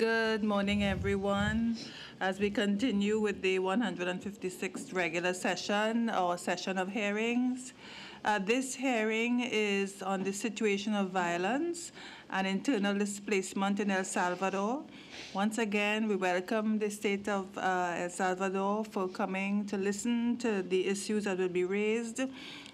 Good morning, everyone. As we continue with the 156th regular session or session of hearings, uh, this hearing is on the situation of violence and internal displacement in El Salvador. Once again, we welcome the state of uh, El Salvador for coming to listen to the issues that will be raised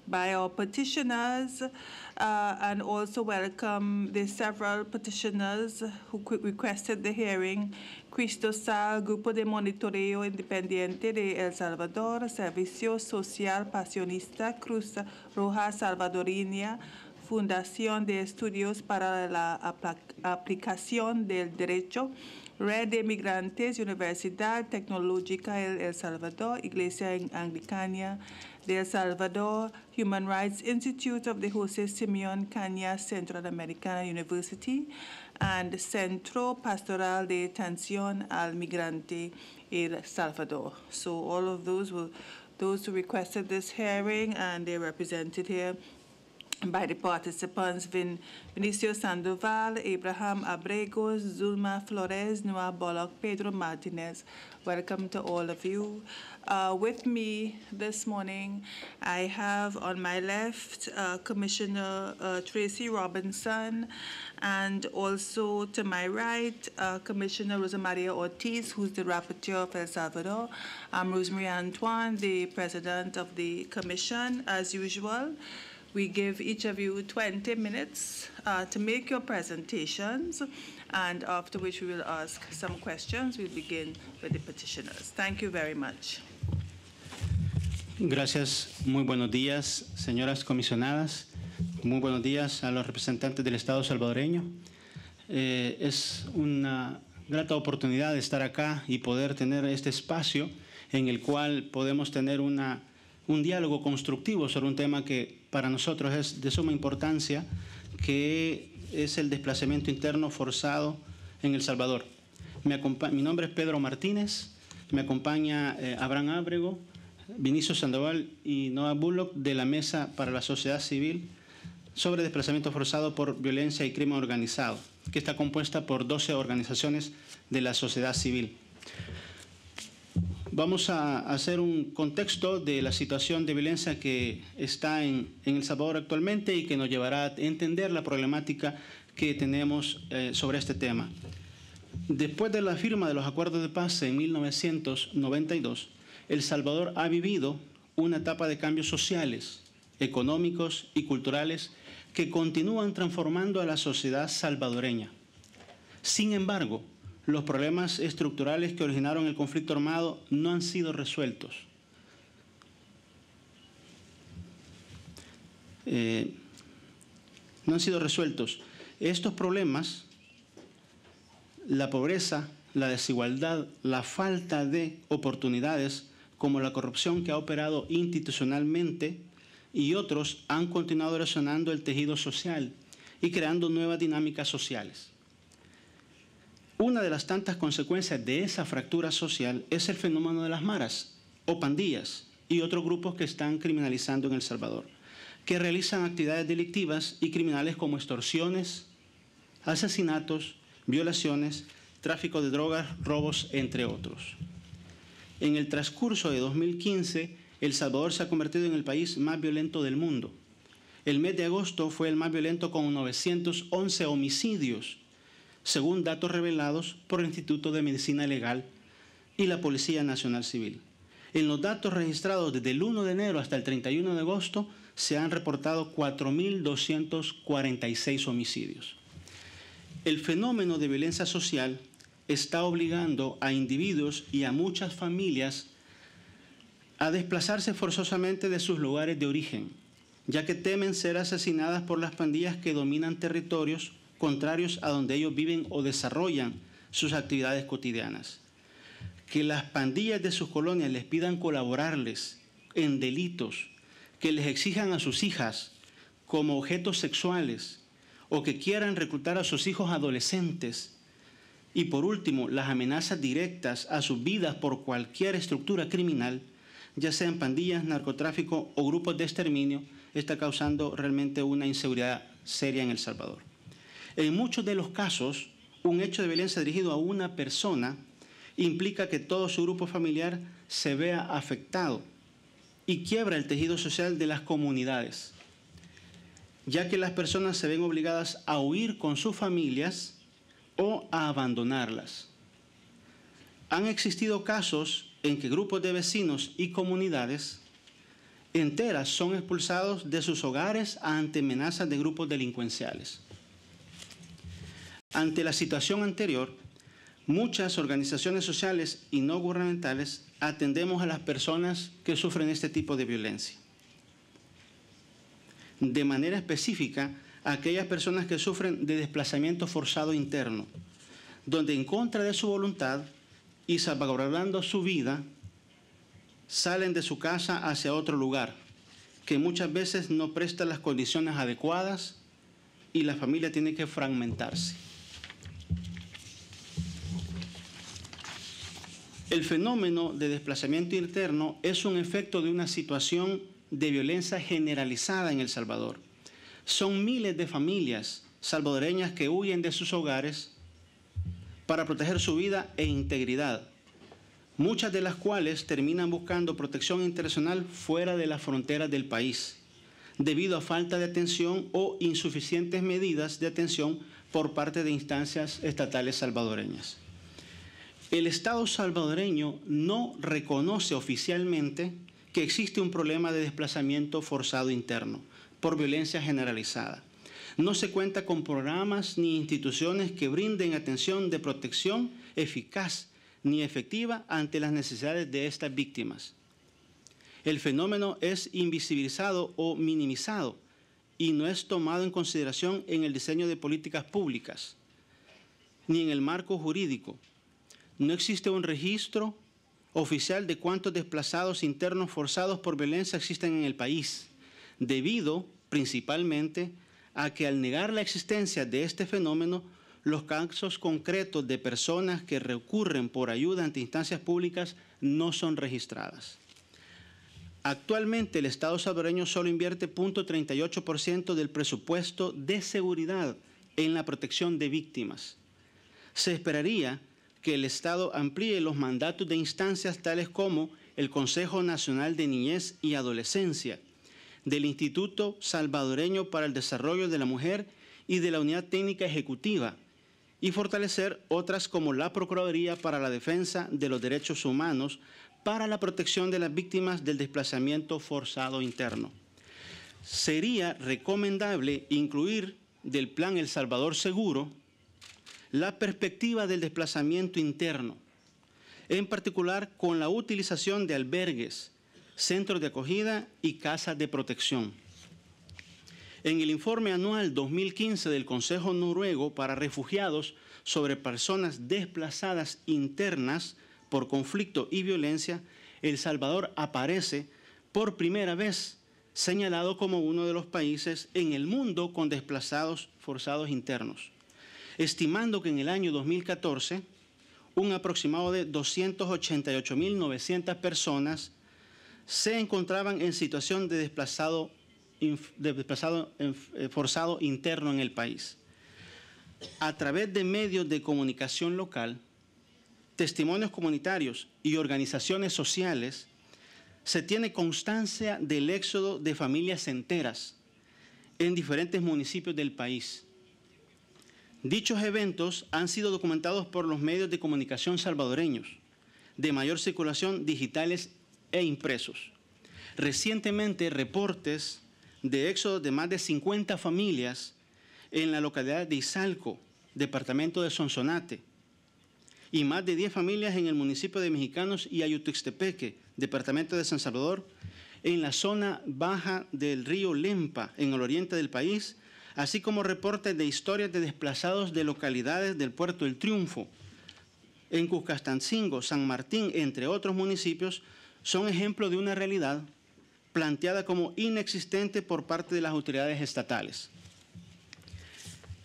by our petitioners uh, and also welcome the several petitioners who requested the hearing. Cristo Sal, Grupo de Monitoreo Independiente de El Salvador, Servicio Social Pasionista Cruz Roja Salvadorina, Fundación de Estudios para la Aplicación del Derecho, Red de Migrantes, Universidad Tecnológica El Salvador, Iglesia Anglicana, the El Salvador Human Rights Institute of the Jose Simeon Cana Central American University, and Centro Pastoral de Atención al Migrante El Salvador. So all of those were those who requested this hearing and they're represented here by the participants Vin Vinicio Sandoval, Abraham Abrego, Zulma Flores, Noah Bolock, Pedro Martinez. Welcome to all of you. Uh, with me this morning, I have on my left uh, Commissioner uh, Tracy Robinson and also to my right, uh, Commissioner Rosa Maria Ortiz, who's the Rapporteur of El Salvador. I'm Rosemary Antoine, the President of the Commission, as usual. We give each of you 20 minutes uh, to make your presentations, and after which we will ask some questions. We'll begin with the petitioners. Thank you very much. Gracias. Muy buenos días, señoras comisionadas. Muy buenos días a los representantes del Estado salvadoreño. Eh, es una grata oportunidad estar acá y poder tener este espacio en el cual podemos tener una un diálogo constructivo sobre un tema que para nosotros es de suma importancia, que es el desplazamiento interno forzado en El Salvador. mi nombre es Pedro Martínez, me acompaña eh, Abraham Ábrego, Vinicio Sandoval y Noah Bullock de la Mesa para la Sociedad Civil sobre desplazamiento forzado por violencia y crimen organizado, que está compuesta por 12 organizaciones de la sociedad civil. Vamos a hacer un contexto de la situación de violencia que está en, El Salvador actualmente y que nos llevará a entender la problemática que tenemos eh, sobre este tema. Después de la firma de los acuerdos de paz en 1992, El Salvador ha vivido una etapa de cambios sociales, económicos y culturales que continúan transformando a la sociedad salvadoreña. Sin embargo, los problemas estructurales que originaron el conflicto armado no han sido resueltos. Eh, no han sido resueltos. Estos problemas, la pobreza, la desigualdad, la falta de oportunidades, como la corrupción que ha operado institucionalmente, y otros han continuado erosionando el tejido social y creando nuevas dinámicas sociales. Una de las tantas consecuencias de esa fractura social es el fenómeno de las maras o pandillas y otros grupos que están criminalizando en El Salvador, que realizan actividades delictivas y criminales como extorsiones, asesinatos, violaciones, tráfico de drogas, robos, entre otros. En el transcurso de 2015, El Salvador se ha convertido en el país más violento del mundo. El mes de agosto fue el más violento con 911 homicidios según datos revelados por el Instituto de Medicina Legal y la Policía Nacional Civil. En los datos registrados desde el 1 de enero hasta el 31 de agosto se han reportado 4.246 homicidios. El fenómeno de violencia social está obligando a individuos y a muchas familias a desplazarse forzosamente de sus lugares de origen, ya que temen ser asesinadas por las pandillas que dominan territorios contrarios a donde ellos viven o desarrollan sus actividades cotidianas. Que las pandillas de sus colonias les pidan colaborarles en delitos, que les exijan a sus hijas como objetos sexuales o que quieran reclutar a sus hijos adolescentes. Y por último, las amenazas directas a sus vidas por cualquier estructura criminal, ya sean pandillas, narcotráfico o grupos de exterminio, está causando realmente una inseguridad seria en El Salvador. En muchos de los casos, un hecho de violencia dirigido a una persona implica que todo su grupo familiar se vea afectado y quiebra el tejido social de las comunidades, ya que las personas se ven obligadas a huir con sus familias o a abandonarlas. Han existido casos en que grupos de vecinos y comunidades enteras son expulsados de sus hogares ante amenazas de grupos delincuenciales. Ante la situación anterior, muchas organizaciones sociales y no gubernamentales atendemos a las personas que sufren este tipo de violencia. De manera específica, aquellas personas que sufren de desplazamiento forzado interno, donde en contra de su voluntad y salvaguardando su vida, salen de su casa hacia otro lugar, que muchas veces no presta las condiciones adecuadas y la familia tiene que fragmentarse. El fenómeno de desplazamiento interno es un efecto de una situación de violencia generalizada en El Salvador. Son miles de familias salvadoreñas que huyen de sus hogares para proteger su vida e integridad, muchas de las cuales terminan buscando protección internacional fuera de las fronteras del país, debido a falta de atención o insuficientes medidas de atención por parte de instancias estatales salvadoreñas el Estado salvadoreño no reconoce oficialmente que existe un problema de desplazamiento forzado interno por violencia generalizada. No se cuenta con programas ni instituciones que brinden atención de protección eficaz ni efectiva ante las necesidades de estas víctimas. El fenómeno es invisibilizado o minimizado y no es tomado en consideración en el diseño de políticas públicas ni en el marco jurídico no existe un registro oficial de cuántos desplazados internos forzados por violencia existen en el país, debido principalmente a que al negar la existencia de este fenómeno, los casos concretos de personas que recurren por ayuda ante instancias públicas no son registradas. Actualmente el Estado salvadoreño solo invierte 0.38% del presupuesto de seguridad en la protección de víctimas. Se esperaría que el Estado amplíe los mandatos de instancias tales como el Consejo Nacional de Niñez y Adolescencia, del Instituto Salvadoreño para el Desarrollo de la Mujer y de la Unidad Técnica Ejecutiva, y fortalecer otras como la Procuraduría para la Defensa de los Derechos Humanos para la protección de las víctimas del desplazamiento forzado interno. Sería recomendable incluir del plan El Salvador Seguro la perspectiva del desplazamiento interno, en particular con la utilización de albergues, centros de acogida y casas de protección. En el informe anual 2015 del Consejo Noruego para Refugiados sobre personas desplazadas internas por conflicto y violencia, El Salvador aparece por primera vez señalado como uno de los países en el mundo con desplazados forzados internos estimando que en el año 2014 un aproximado de 288.900 personas se encontraban en situación de desplazado, eh, forzado interno en el país. A través de medios de comunicación local, testimonios comunitarios y organizaciones sociales, se tiene constancia del éxodo de familias enteras en diferentes municipios del país Dichos eventos han sido documentados por los medios de comunicación salvadoreños, de mayor circulación digitales e impresos. Recientemente, reportes de éxodo de más de 50 familias en la localidad de Izalco, departamento de Sonsonate, y más de 10 familias en el municipio de Mexicanos y Ayutuxtepeque, departamento de San Salvador, en la zona baja del río Lempa, en el oriente del país, así como reportes de historias de desplazados de localidades del puerto El Triunfo, en Cuscastancingo, San Martín, entre otros municipios, son ejemplo de una realidad planteada como inexistente por parte de las autoridades estatales.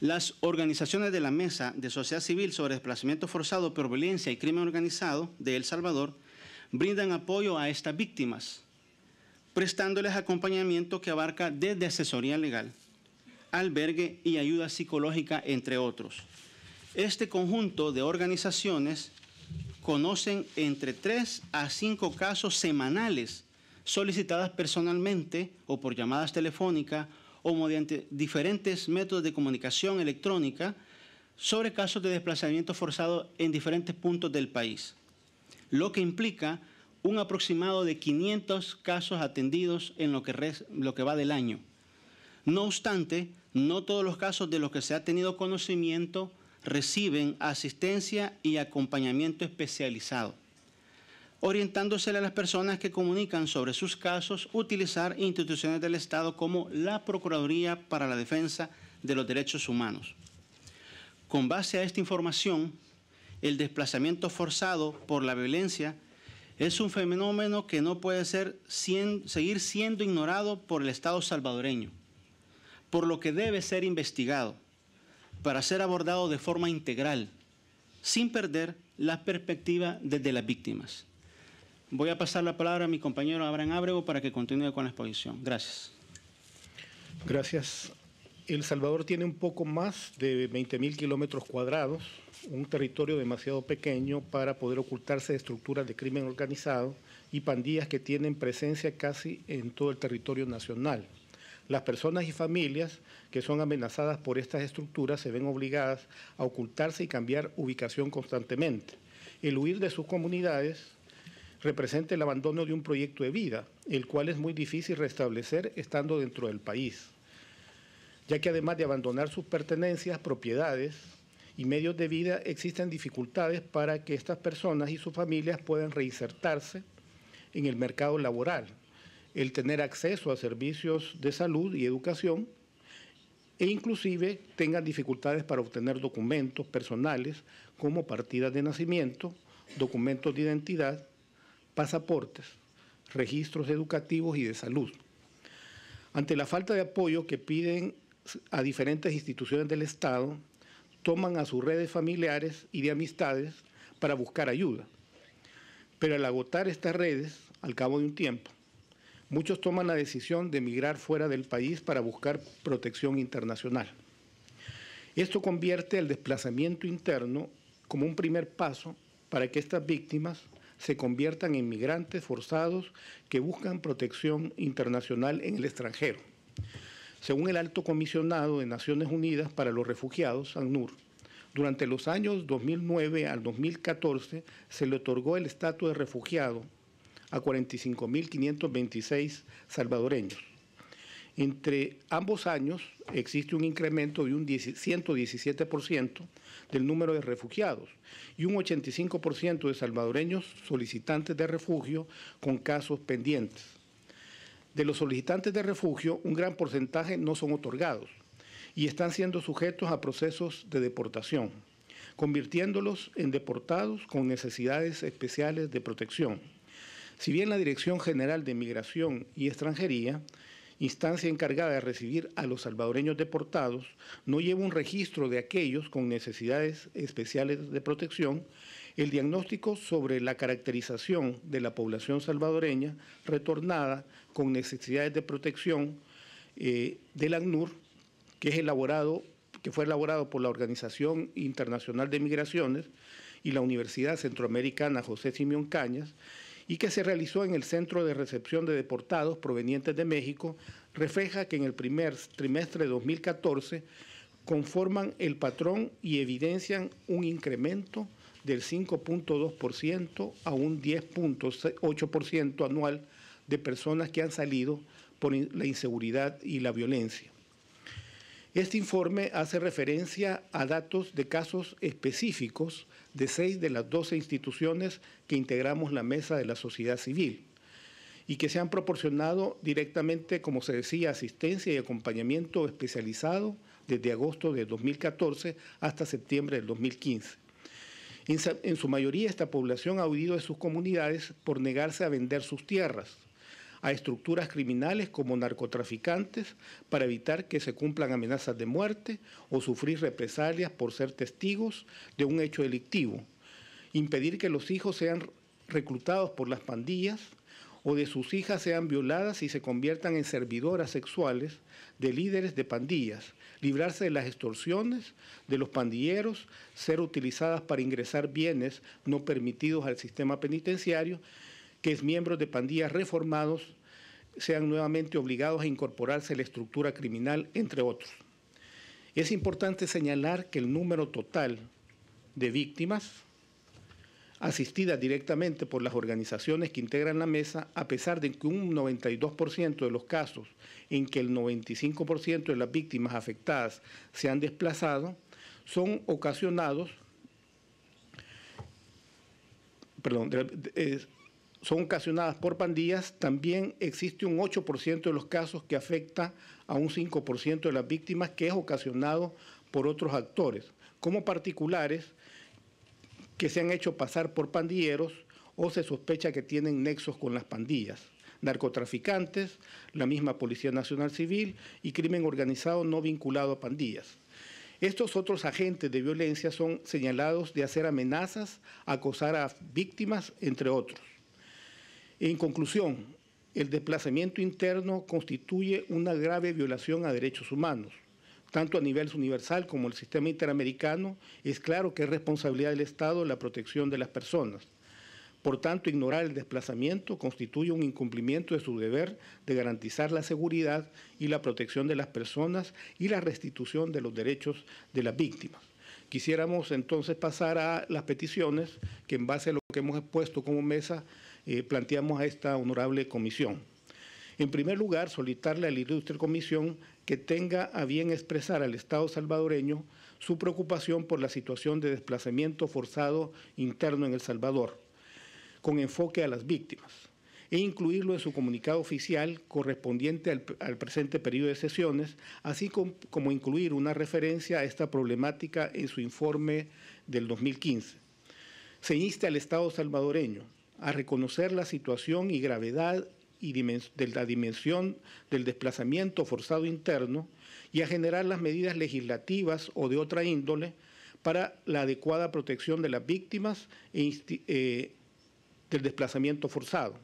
Las organizaciones de la Mesa de Sociedad Civil sobre Desplazamiento Forzado por Violencia y Crimen Organizado de El Salvador brindan apoyo a estas víctimas, prestándoles acompañamiento que abarca desde asesoría legal albergue y ayuda psicológica, entre otros. Este conjunto de organizaciones conocen entre 3 a 5 casos semanales solicitadas personalmente o por llamadas telefónicas o mediante diferentes métodos de comunicación electrónica sobre casos de desplazamiento forzado en diferentes puntos del país, lo que implica un aproximado de 500 casos atendidos en lo que, lo que va del año. No obstante, no todos los casos de los que se ha tenido conocimiento reciben asistencia y acompañamiento especializado, orientándose a las personas que comunican sobre sus casos utilizar instituciones del Estado como la Procuraduría para la Defensa de los Derechos Humanos. Con base a esta información, el desplazamiento forzado por la violencia es un fenómeno que no puede ser, seguir siendo ignorado por el Estado salvadoreño por lo que debe ser investigado para ser abordado de forma integral, sin perder la perspectiva desde las víctimas. Voy a pasar la palabra a mi compañero Abraham Ábrego para que continúe con la exposición. Gracias. Gracias. El Salvador tiene un poco más de 20.000 kilómetros cuadrados, un territorio demasiado pequeño para poder ocultarse de estructuras de crimen organizado y pandillas que tienen presencia casi en todo el territorio nacional. Las personas y familias que son amenazadas por estas estructuras se ven obligadas a ocultarse y cambiar ubicación constantemente. El huir de sus comunidades representa el abandono de un proyecto de vida, el cual es muy difícil restablecer estando dentro del país, ya que además de abandonar sus pertenencias, propiedades y medios de vida, existen dificultades para que estas personas y sus familias puedan reinsertarse en el mercado laboral, el tener acceso a servicios de salud y educación e inclusive tengan dificultades para obtener documentos personales como partidas de nacimiento, documentos de identidad, pasaportes, registros educativos y de salud. Ante la falta de apoyo que piden a diferentes instituciones del Estado, toman a sus redes familiares y de amistades para buscar ayuda. Pero al agotar estas redes, al cabo de un tiempo, Muchos toman la decisión de emigrar fuera del país para buscar protección internacional. Esto convierte el desplazamiento interno como un primer paso para que estas víctimas se conviertan en migrantes forzados que buscan protección internacional en el extranjero. Según el alto comisionado de Naciones Unidas para los Refugiados, ANUR, durante los años 2009 al 2014 se le otorgó el estatus de refugiado a 45.526 salvadoreños. Entre ambos años existe un incremento de un 117% del número de refugiados y un 85% de salvadoreños solicitantes de refugio con casos pendientes. De los solicitantes de refugio, un gran porcentaje no son otorgados y están siendo sujetos a procesos de deportación, convirtiéndolos en deportados con necesidades especiales de protección si bien la Dirección General de Migración y Extranjería instancia encargada de recibir a los salvadoreños deportados, no lleva un registro de aquellos con necesidades especiales de protección, el diagnóstico sobre la caracterización de la población salvadoreña retornada con necesidades de protección eh, del ACNUR, que elaborado que fue elaborado por la Organización Internacional de Migraciones y la Universidad Centroamericana José Simeón Cañas, y que se realizó en el Centro de Recepción de Deportados provenientes de México, refleja que en el primer trimestre de 2014 conforman el patrón y evidencian un incremento del 5.2% a un 10.8% anual de personas que han salido por la inseguridad y la violencia. Este informe hace referencia a datos de casos específicos de seis de las 12 instituciones que integramos la mesa de la sociedad civil y que se han proporcionado directamente, como se decía, asistencia y acompañamiento especializado desde agosto de 2014 hasta septiembre del 2015. En su mayoría esta población ha huido de sus comunidades por negarse a vender sus tierras a estructuras criminales como narcotraficantes para evitar que se cumplan amenazas de muerte o sufrir represalias por ser testigos de un hecho delictivo, impedir que los hijos sean reclutados por las pandillas o de sus hijas sean violadas y se conviertan en servidoras sexuales de líderes de pandillas, librarse de las extorsiones de los pandilleros, ser utilizadas para ingresar bienes no permitidos al sistema penitenciario que es miembros de pandillas reformados sean nuevamente obligados a incorporarse a la estructura criminal, entre otros. Es importante señalar que el número total de víctimas asistidas directamente por las organizaciones que integran la mesa, a pesar de que un 92% de los casos en que el 95% de las víctimas afectadas se han desplazado, son ocasionados, perdón, es son ocasionadas por pandillas, también existe un 8% de los casos que afecta a un 5% de las víctimas que es ocasionado por otros actores, como particulares que se han hecho pasar por pandilleros o se sospecha que tienen nexos con las pandillas, narcotraficantes, la misma Policía Nacional Civil y crimen organizado no vinculado a pandillas. Estos otros agentes de violencia son señalados de hacer amenazas, acosar a víctimas, entre otros. En conclusión, el desplazamiento interno constituye una grave violación a derechos humanos. Tanto a nivel universal como el sistema interamericano, es claro que es responsabilidad del Estado la protección de las personas. Por tanto, ignorar el desplazamiento constituye un incumplimiento de su deber de garantizar la seguridad y la protección de las personas y la restitución de los derechos de las víctimas. Quisiéramos entonces pasar a las peticiones que en base a lo que hemos expuesto como mesa eh, planteamos a esta honorable comisión. En primer lugar, solicitarle a la ilustre comisión que tenga a bien expresar al Estado salvadoreño su preocupación por la situación de desplazamiento forzado interno en El Salvador, con enfoque a las víctimas, e incluirlo en su comunicado oficial correspondiente al, presente periodo de sesiones, así como incluir una referencia a esta problemática en su informe del 2015. Se insta al Estado salvadoreño a reconocer la situación y gravedad y de la dimensión del desplazamiento forzado interno y a generar las medidas legislativas o de otra índole para la adecuada protección de las víctimas e eh, del desplazamiento forzado.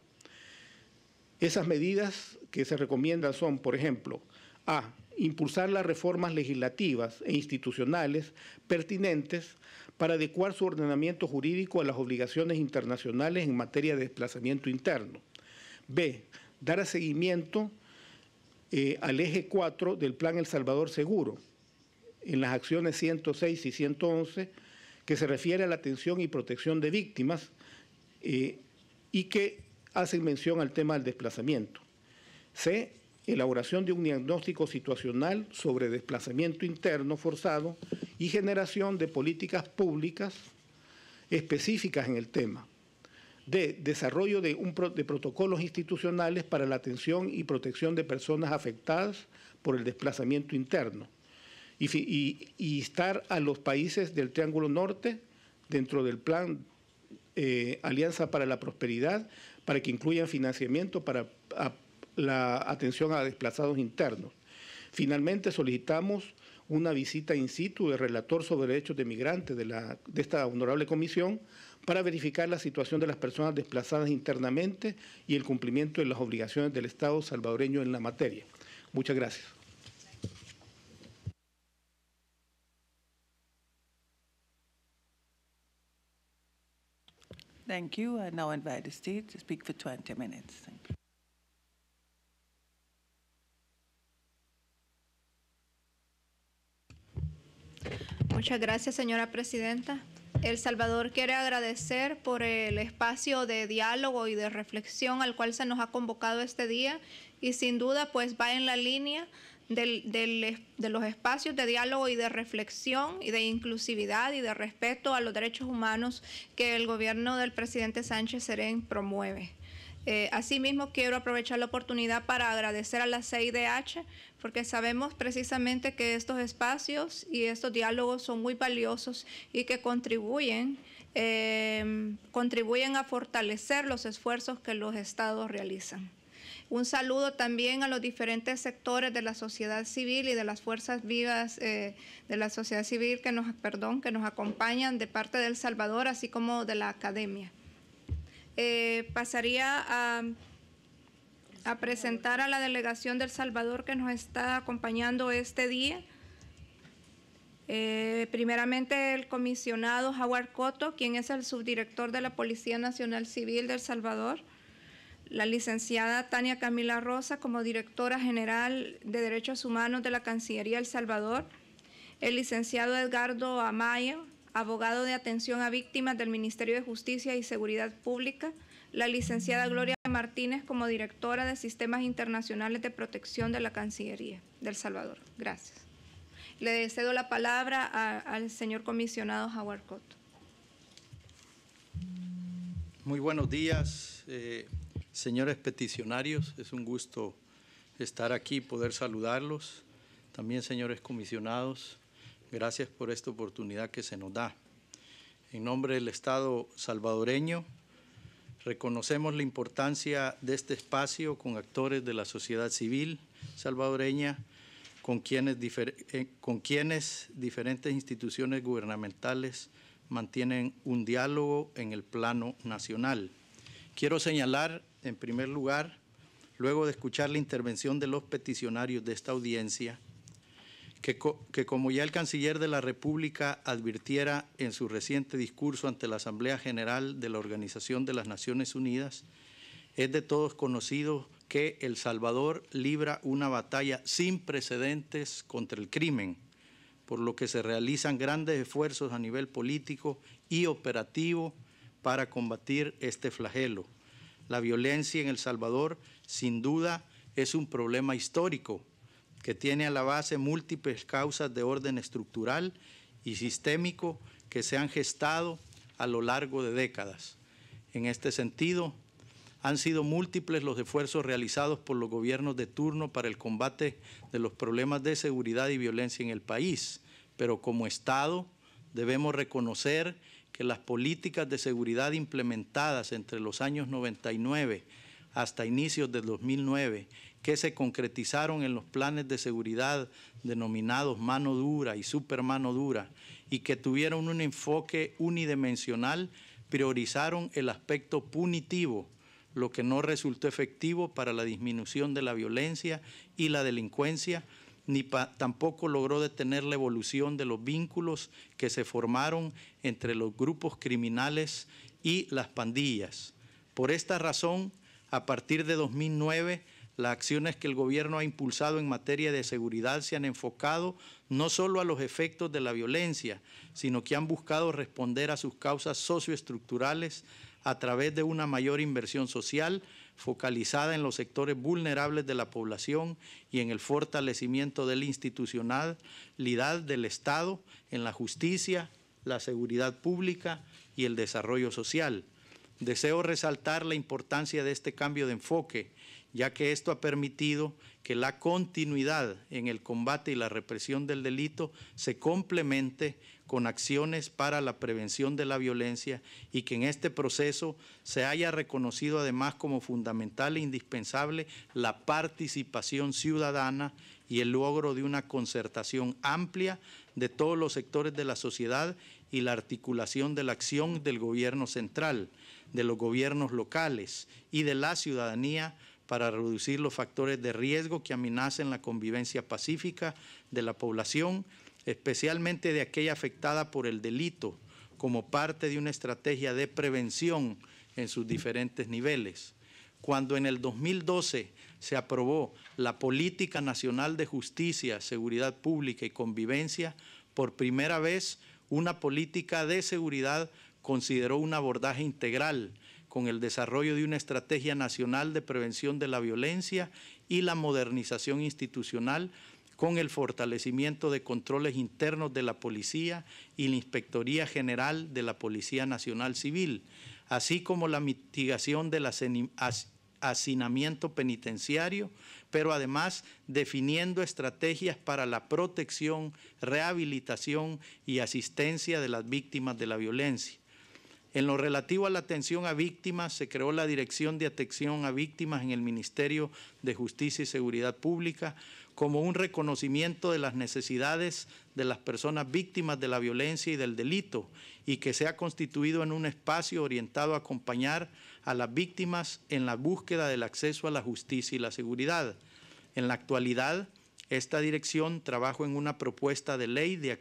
Esas medidas que se recomiendan son, por ejemplo, A, impulsar las reformas legislativas e institucionales pertinentes para adecuar su ordenamiento jurídico a las obligaciones internacionales en materia de desplazamiento interno. B. Dar seguimiento eh, al eje 4 del Plan El Salvador Seguro, en las acciones 106 y 111, que se refiere a la atención y protección de víctimas eh, y que hacen mención al tema del desplazamiento. C elaboración de un diagnóstico situacional sobre desplazamiento interno forzado y generación de políticas públicas específicas en el tema, de desarrollo de, un, de protocolos institucionales para la atención y protección de personas afectadas por el desplazamiento interno, y, estar a los países del Triángulo Norte dentro del plan eh, Alianza para la Prosperidad, para que incluyan financiamiento para la atención a desplazados internos. Finalmente solicitamos una visita in situ del relator sobre derechos de migrantes de, de esta honorable comisión para verificar la situación de las personas desplazadas internamente y el cumplimiento de las obligaciones del Estado salvadoreño en la materia. Muchas gracias. Thank you. I invite to speak for minutes. Muchas gracias, señora presidenta. El Salvador quiere agradecer por el espacio de diálogo y de reflexión al cual se nos ha convocado este día y sin duda pues va en la línea de los espacios de diálogo y de reflexión y de inclusividad y de respeto a los derechos humanos que el gobierno del presidente Sánchez Serén promueve. Eh, asimismo, quiero aprovechar la oportunidad para agradecer a la CIDH, porque sabemos precisamente que estos espacios y estos diálogos son muy valiosos y que contribuyen, em, contribuyen a fortalecer los esfuerzos que los estados realizan. Un saludo también a los diferentes sectores de la sociedad civil y de las fuerzas vivas eh, de la sociedad civil que nos, perdón, que nos acompañan de parte del Salvador, así como de la academia. Eh, pasaría a, presentar a la delegación del Salvador que nos está acompañando este día. Eh, primeramente el comisionado Jaguar Coto, quien es el subdirector de la Policía Nacional Civil del Salvador, la licenciada Tania Camila Rosa como directora general de Derechos Humanos de la Cancillería El Salvador, el licenciado Edgardo Amaya abogado de atención a víctimas del Ministerio de Justicia y Seguridad Pública, la licenciada Gloria Martínez como directora de Sistemas Internacionales de Protección de la Cancillería del Salvador. Gracias. Le cedo la palabra al señor comisionado Jaguar Cotto. Muy buenos días, eh, señores peticionarios. Es un gusto estar aquí, y poder saludarlos. También, señores comisionados. Gracias por esta oportunidad que se nos da. En nombre del Estado salvadoreño, reconocemos la importancia de este espacio con actores de la sociedad civil salvadoreña, con quienes, eh, con quienes diferentes instituciones gubernamentales mantienen un diálogo en el plano nacional. Quiero señalar, en primer lugar, luego de escuchar la intervención de los peticionarios de esta audiencia, que, como ya el canciller de la República advirtiera en su reciente discurso ante la Asamblea General de la Organización de las Naciones Unidas, es de todos conocido que El Salvador libra una batalla sin precedentes contra el crimen, por lo que se realizan grandes esfuerzos a nivel político y operativo para combatir este flagelo. La violencia en El Salvador, sin duda, es un problema histórico que tiene a la base múltiples causas de orden estructural y sistémico que se han gestado a lo largo de décadas. En este sentido, han sido múltiples los esfuerzos realizados por los gobiernos de turno para el combate de los problemas de seguridad y violencia en el país, pero como Estado debemos reconocer que las políticas de seguridad implementadas entre los años 99 hasta inicios del 2009 que se concretizaron en los planes de seguridad denominados mano dura y super mano dura y que tuvieron un enfoque unidimensional, priorizaron el aspecto punitivo, lo que no resultó efectivo para la disminución de la violencia y la delincuencia, ni tampoco logró detener la evolución de los vínculos que se formaron entre los grupos criminales y las pandillas. Por esta razón, a partir de 2009 las acciones que el gobierno ha impulsado en materia de seguridad se han enfocado no solo a los efectos de la violencia, sino que han buscado responder a sus causas socioestructurales a través de una mayor inversión social focalizada en los sectores vulnerables de la población y en el fortalecimiento de la institucionalidad del Estado, en la justicia, la seguridad pública y el desarrollo social. Deseo resaltar la importancia de este cambio de enfoque ya que esto ha permitido que la continuidad en el combate y la represión del delito se complemente con acciones para la prevención de la violencia y que en este proceso se haya reconocido además como fundamental e indispensable la participación ciudadana y el logro de una concertación amplia de todos los sectores de la sociedad y la articulación de la acción del gobierno central, de los gobiernos locales y de la ciudadanía para reducir los factores de riesgo que amenazan la convivencia pacífica de la población, especialmente de aquella afectada por el delito, como parte de una estrategia de prevención en sus diferentes niveles. Cuando en el 2012 se aprobó la Política Nacional de Justicia, Seguridad Pública y Convivencia, por primera vez una política de seguridad consideró un abordaje integral con el desarrollo de una estrategia nacional de prevención de la violencia y la modernización institucional con el fortalecimiento de controles internos de la Policía y la Inspectoría General de la Policía Nacional Civil, así como la mitigación del hacinamiento penitenciario, pero además definiendo estrategias para la protección, rehabilitación y asistencia de las víctimas de la violencia. En lo relativo a la atención a víctimas, se creó la Dirección de Atención a Víctimas en el Ministerio de Justicia y Seguridad Pública como un reconocimiento de las necesidades de las personas víctimas de la violencia y del delito y que se ha constituido en un espacio orientado a acompañar a las víctimas en la búsqueda del acceso a la justicia y la seguridad. En la actualidad, esta dirección trabaja en una propuesta de ley de,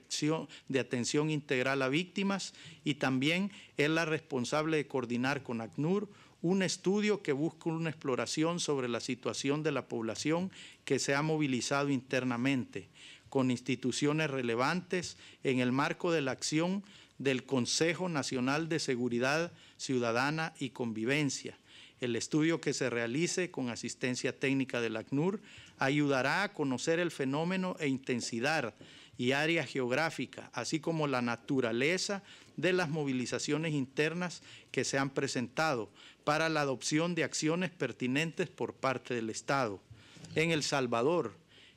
de atención integral a víctimas y también es la responsable de coordinar con ACNUR un estudio que busca una exploración sobre la situación de la población que se ha movilizado internamente con instituciones relevantes en el marco de la acción del Consejo Nacional de Seguridad Ciudadana y Convivencia. El estudio que se realice con asistencia técnica del ACNUR ayudará a conocer el fenómeno e intensidad y área geográfica, así como la naturaleza de las movilizaciones internas que se han presentado para la adopción de acciones pertinentes por parte del Estado. En El Salvador,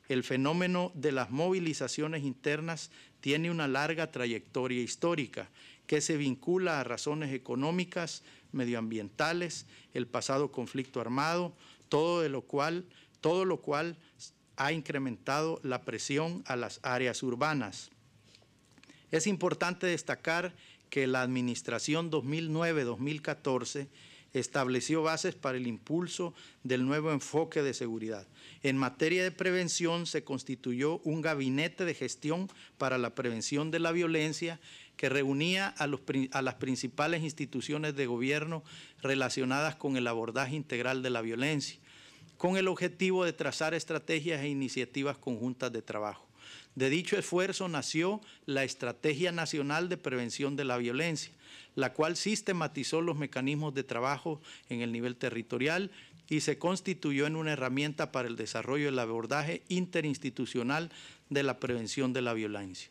el fenómeno de las movilizaciones internas tiene una larga trayectoria histórica que se vincula a razones económicas, medioambientales, el pasado conflicto armado, todo de lo cual todo lo cual ha incrementado la presión a las áreas urbanas. Es importante destacar que la Administración 2009-2014 estableció bases para el impulso del nuevo enfoque de seguridad. En materia de prevención se constituyó un gabinete de gestión para la prevención de la violencia que reunía a, a, las principales instituciones de gobierno relacionadas con el abordaje integral de la violencia con el objetivo de trazar estrategias e iniciativas conjuntas de trabajo. De dicho esfuerzo nació la Estrategia Nacional de Prevención de la Violencia, la cual sistematizó los mecanismos de trabajo en el nivel territorial y se constituyó en una herramienta para el desarrollo del abordaje interinstitucional de la prevención de la violencia.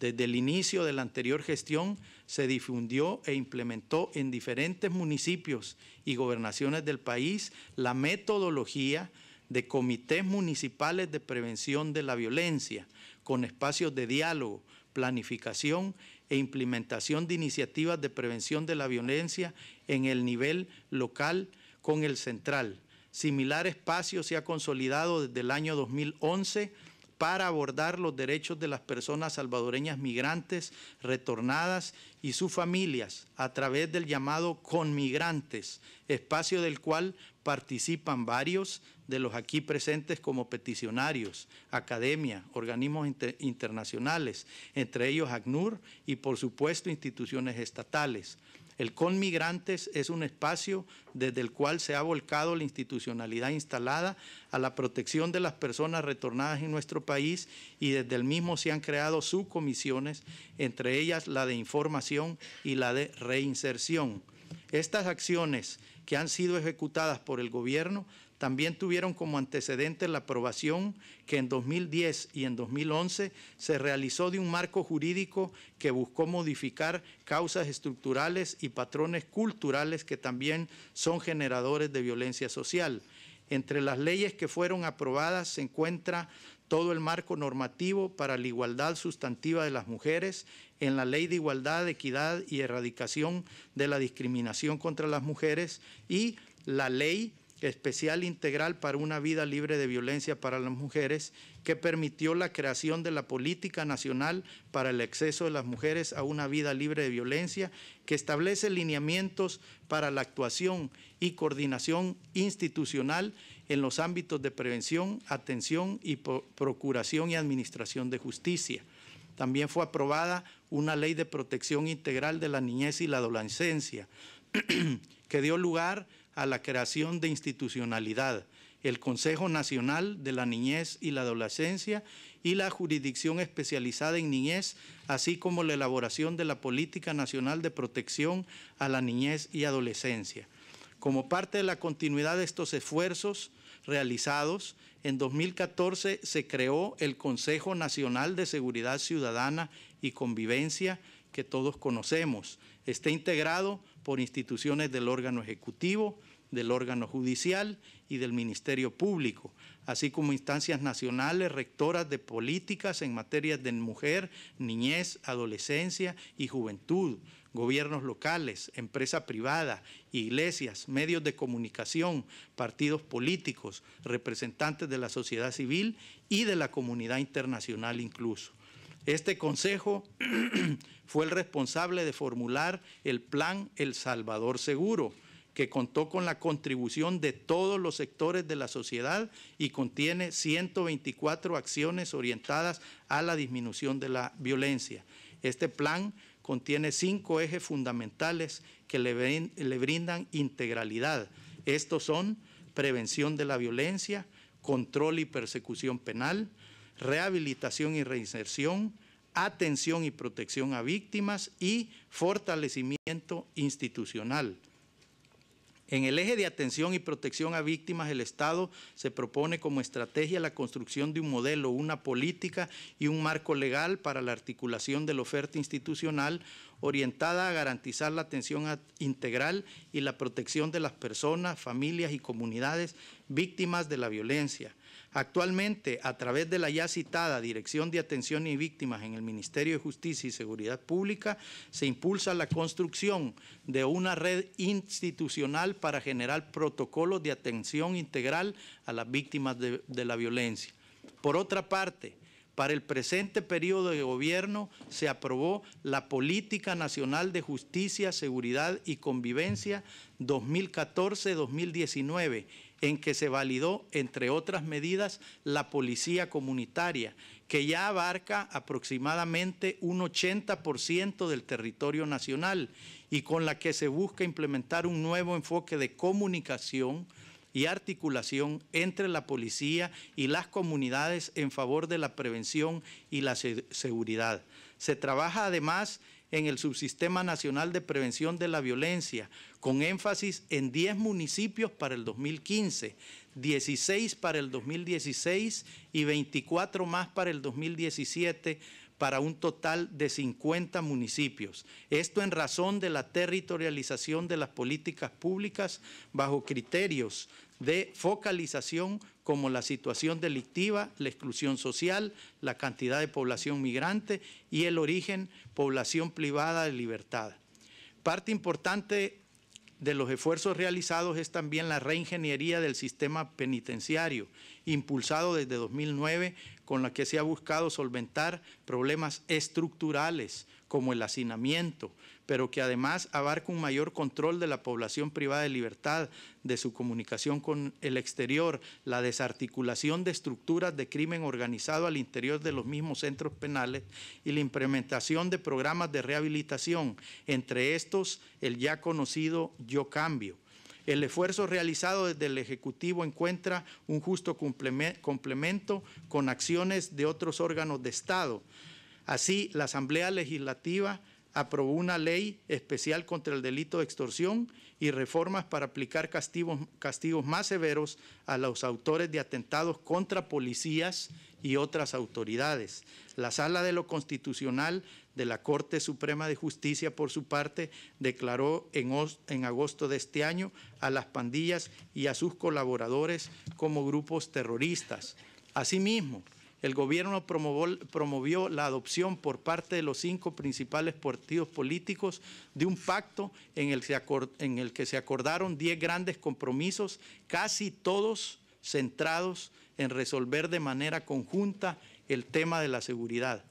Desde el inicio de la anterior gestión se difundió e implementó en diferentes municipios y gobernaciones del país la metodología de comités municipales de prevención de la violencia, con espacios de diálogo, planificación e implementación de iniciativas de prevención de la violencia en el nivel local con el central. Similar espacio se ha consolidado desde el año 2011 para abordar los derechos de las personas salvadoreñas migrantes, retornadas y sus familias a través del llamado Conmigrantes, espacio del cual participan varios de los aquí presentes como peticionarios, academia, organismos internacionales, entre ellos ACNUR y por supuesto instituciones estatales. El Conmigrantes es un espacio desde el cual se ha volcado la institucionalidad instalada a la protección de las personas retornadas en nuestro país y desde el mismo se han creado subcomisiones, entre ellas la de información y la de reinserción. Estas acciones que han sido ejecutadas por el gobierno también tuvieron como antecedente la aprobación que en 2010 y en 2011 se realizó de un marco jurídico que buscó modificar causas estructurales y patrones culturales que también son generadores de violencia social. Entre las leyes que fueron aprobadas se encuentra todo el marco normativo para la igualdad sustantiva de las mujeres en la Ley de Igualdad, Equidad y Erradicación de la Discriminación contra las Mujeres y la Ley especial integral para una vida libre de violencia para las mujeres, que permitió la creación de la Política Nacional para el Acceso de las Mujeres a una Vida Libre de Violencia, que establece lineamientos para la actuación y coordinación institucional en los ámbitos de prevención, atención y procuración y administración de justicia. También fue aprobada una ley de protección integral de la niñez y la adolescencia, que dio lugar a la creación de institucionalidad, el Consejo Nacional de la Niñez y la Adolescencia y la Jurisdicción Especializada en Niñez, así como la elaboración de la Política Nacional de Protección a la Niñez y Adolescencia. Como parte de la continuidad de estos esfuerzos realizados, en 2014 se creó el Consejo Nacional de Seguridad Ciudadana y Convivencia que todos conocemos, esté integrado por instituciones del órgano ejecutivo, del órgano judicial y del Ministerio Público, así como instancias nacionales rectoras de políticas en materia de mujer, niñez, adolescencia y juventud, gobiernos locales, empresa privada, iglesias, medios de comunicación, partidos políticos, representantes de la sociedad civil y de la comunidad internacional incluso. Este consejo fue el responsable de formular el plan El Salvador Seguro, que contó con la contribución de todos los sectores de la sociedad y contiene 124 acciones orientadas a la disminución de la violencia. Este plan contiene cinco ejes fundamentales que le brindan integralidad. Estos son prevención de la violencia, control y persecución penal, rehabilitación y reinserción, atención y protección a víctimas y fortalecimiento institucional. En el eje de atención y protección a víctimas, el Estado se propone como estrategia la construcción de un modelo, una política y un marco legal para la articulación de la oferta institucional orientada a garantizar la atención integral y la protección de las personas, familias y comunidades víctimas de la violencia Actualmente, a través de la ya citada Dirección de Atención y Víctimas en el Ministerio de Justicia y Seguridad Pública, se impulsa la construcción de una red institucional para generar protocolos de atención integral a las víctimas de, la violencia. Por otra parte, para el presente periodo de gobierno se aprobó la Política Nacional de Justicia, Seguridad y Convivencia 2014-2019 en que se validó, entre otras medidas, la policía comunitaria, que ya abarca aproximadamente un 80% del territorio nacional y con la que se busca implementar un nuevo enfoque de comunicación y articulación entre la policía y las comunidades en favor de la prevención y la seguridad. Se trabaja además en el Subsistema Nacional de Prevención de la Violencia, con énfasis en 10 municipios para el 2015, 16 para el 2016 y 24 más para el 2017 para un total de 50 municipios. Esto en razón de la territorialización de las políticas públicas bajo criterios de focalización como la situación delictiva, la exclusión social, la cantidad de población migrante y el origen población privada de libertad. Parte importante de los esfuerzos realizados es también la reingeniería del sistema penitenciario, impulsado desde 2009, con la que se ha buscado solventar problemas estructurales como el hacinamiento, pero que además abarca un mayor control de la población privada de libertad, de su comunicación con el exterior, la desarticulación de estructuras de crimen organizado al interior de los mismos centros penales y la implementación de programas de rehabilitación, entre estos el ya conocido Yo Cambio. El esfuerzo realizado desde el Ejecutivo encuentra un justo complemento con acciones de otros órganos de Estado. Así, la Asamblea Legislativa aprobó una ley especial contra el delito de extorsión y reformas para aplicar castigos, castigos más severos a los autores de atentados contra policías y otras autoridades. La Sala de lo Constitucional de la Corte Suprema de Justicia, por su parte, declaró en, en agosto de este año a las pandillas y a sus colaboradores como grupos terroristas. Asimismo, el gobierno promovió, la adopción por parte de los cinco principales partidos políticos de un pacto en el, que se acordaron diez grandes compromisos, casi todos centrados en resolver de manera conjunta el tema de la seguridad.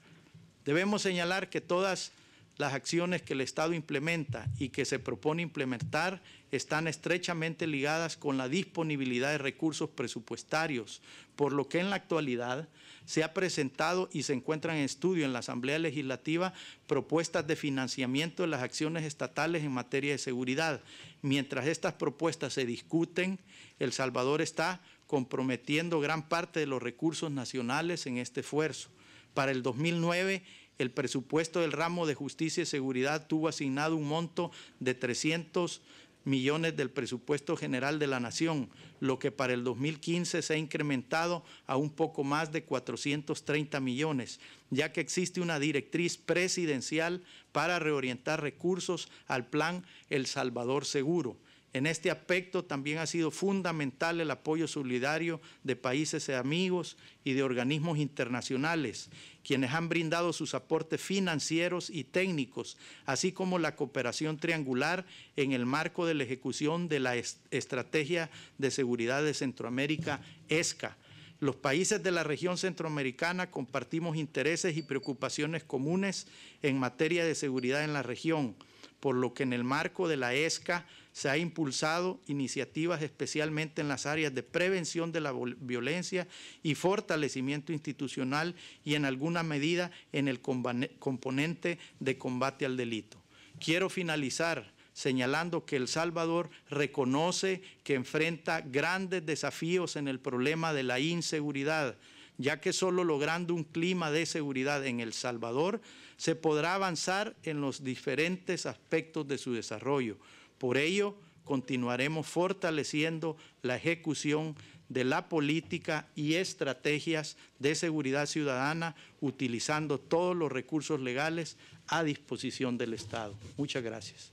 Debemos señalar que todas las acciones que el Estado implementa y que se propone implementar están estrechamente ligadas con la disponibilidad de recursos presupuestarios, por lo que en la actualidad se ha presentado y se encuentran en estudio en la Asamblea Legislativa propuestas de financiamiento de las acciones estatales en materia de seguridad. Mientras estas propuestas se discuten, El Salvador está comprometiendo gran parte de los recursos nacionales en este esfuerzo. Para el 2009, el presupuesto del ramo de justicia y seguridad tuvo asignado un monto de 300 millones del presupuesto general de la Nación, lo que para el 2015 se ha incrementado a un poco más de 430 millones, ya que existe una directriz presidencial para reorientar recursos al plan El Salvador Seguro. En este aspecto también ha sido fundamental el apoyo solidario de países amigos y de organismos internacionales quienes han brindado sus aportes financieros y técnicos, así como la cooperación triangular en el marco de la ejecución de la Estrategia de Seguridad de Centroamérica, ESCA. Los países de la región centroamericana compartimos intereses y preocupaciones comunes en materia de seguridad en la región, por lo que en el marco de la ESCA se ha impulsado iniciativas especialmente en las áreas de prevención de la violencia y fortalecimiento institucional y en alguna medida en el componente de combate al delito. Quiero finalizar señalando que El Salvador reconoce que enfrenta grandes desafíos en el problema de la inseguridad, ya que solo logrando un clima de seguridad en El Salvador se podrá avanzar en los diferentes aspectos de su desarrollo por ello, continuaremos fortaleciendo la ejecución de la política y estrategias de seguridad ciudadana utilizando todos los recursos legales a disposición del Estado. Muchas gracias.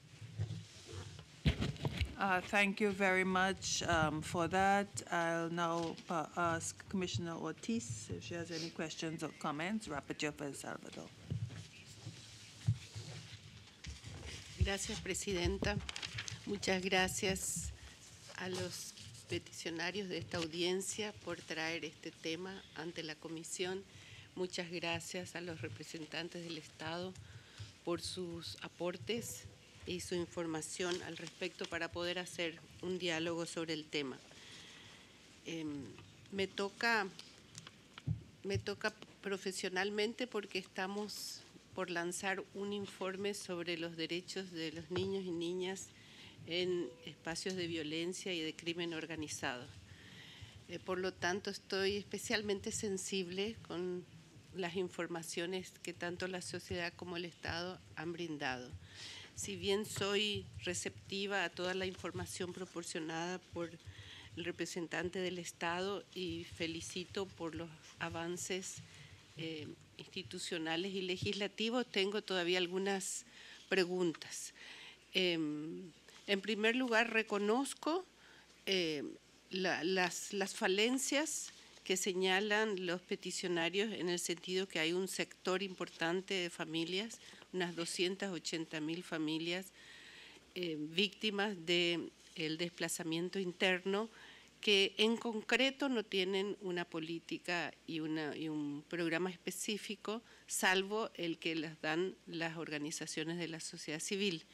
Gracias, Presidenta. Muchas gracias a los peticionarios de esta audiencia por traer este tema ante la comisión. Muchas gracias a los representantes del Estado por sus aportes y su información al respecto para poder hacer un diálogo sobre el tema. Em, me, toca, me toca profesionalmente porque estamos por lanzar un informe sobre los derechos de los niños y niñas en espacios de violencia y de crimen organizado. Eh, por lo tanto, estoy especialmente sensible con las informaciones que tanto la sociedad como el Estado han brindado. Si bien soy receptiva a toda la información proporcionada por el representante del Estado y felicito por los avances eh, institucionales y legislativos, tengo todavía algunas preguntas. Em, en primer lugar, reconozco eh, las, falencias que señalan los peticionarios en el sentido que hay un sector importante de familias, unas 280 mil familias eh, víctimas del desplazamiento interno que en concreto no tienen una política y, y un programa específico, salvo el que las dan las organizaciones de la sociedad civil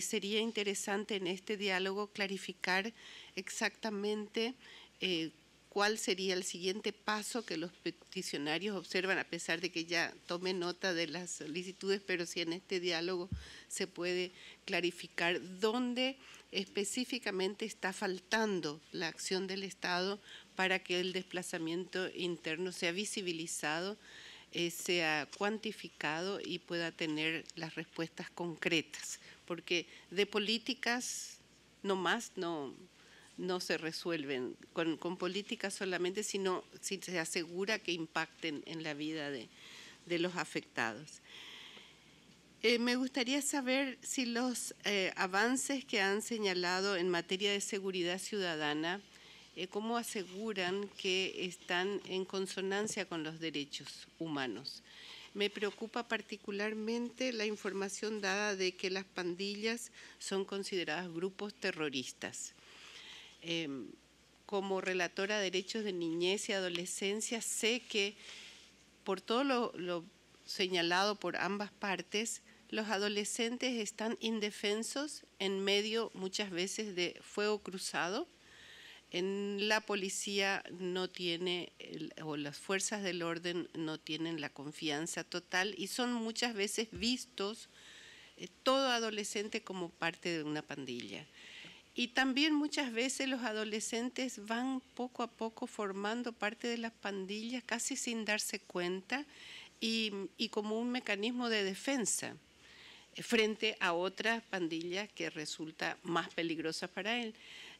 sería interesante en este diálogo clarificar exactamente eh, cuál sería el siguiente paso que los peticionarios observan, a pesar de que ya tome nota de las solicitudes, pero si en este diálogo se puede clarificar dónde específicamente está faltando la acción del Estado para que el desplazamiento interno sea visibilizado, eh, sea cuantificado y pueda tener las respuestas concretas porque de políticas no más no, se resuelven con, políticas solamente, sino si se asegura que impacten en la vida de, los afectados. Eh, me gustaría saber si los eh, avances que han señalado en materia de seguridad ciudadana, eh, cómo aseguran que están en consonancia con los derechos humanos. Me preocupa particularmente la información dada de que las pandillas son consideradas grupos terroristas. Em, como relatora de derechos de niñez y adolescencia, sé que por todo lo señalado por ambas partes, los adolescentes están indefensos en medio muchas veces de fuego cruzado en la policía no tiene, o las fuerzas del orden no tienen la confianza total y son muchas veces vistos eh, todo adolescente como parte de una pandilla. Y también muchas veces los adolescentes van poco a poco formando parte de las pandillas casi sin darse cuenta y, como un mecanismo de defensa frente a otras pandillas que resulta más peligrosa para él.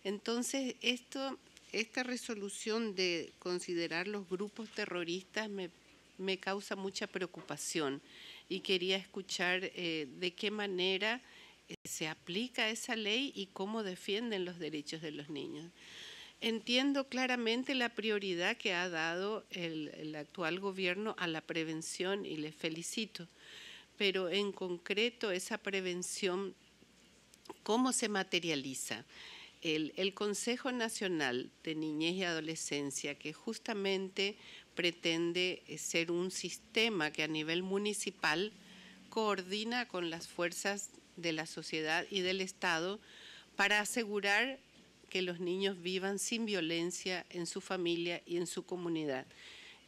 Entonces, esta resolución de considerar los grupos terroristas me, causa mucha preocupación y quería escuchar eh, de qué manera eh, se aplica esa ley y cómo defienden los derechos de los niños. Entiendo claramente la prioridad que ha dado el, actual gobierno a la prevención y les felicito, pero en concreto esa prevención, ¿cómo se materializa? el, Consejo Nacional de Niñez y Adolescencia, que justamente pretende eh, ser un sistema que a nivel municipal coordina con las fuerzas de la sociedad y del Estado para asegurar que los niños vivan sin violencia en su familia y en su comunidad.